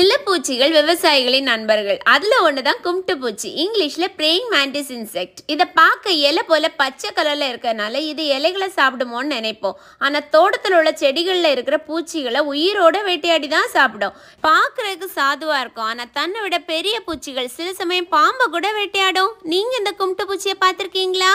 சில பூச்சிகள் விவசாயிகளின் நண்பர்கள் அதுல ஒண்ணுதான் கும்பிட்டு பூச்சி இங்கிலீஷ்ல பிரேயிங் மேண்டிஸ் இன்செக்ட் இதை பார்க்க இலை போல பச்சை கலர்ல இருக்கறனால இது இலைகளை சாப்பிடுமோன்னு நினைப்போம் ஆனா தோட்டத்தில் உள்ள செடிகள்ல இருக்கிற பூச்சிகளை உயிரோட வேட்டையாடிதான் தான் சாப்பிடும் பாக்குறதுக்கு சாதுவா இருக்கும் ஆனா தன்னை விட பெரிய பூச்சிகள் சில சமயம் பாம்பை கூட வேட்டையாடும் நீங்க இந்த கும்பிட்டு பூச்சியை பார்த்துருக்கீங்களா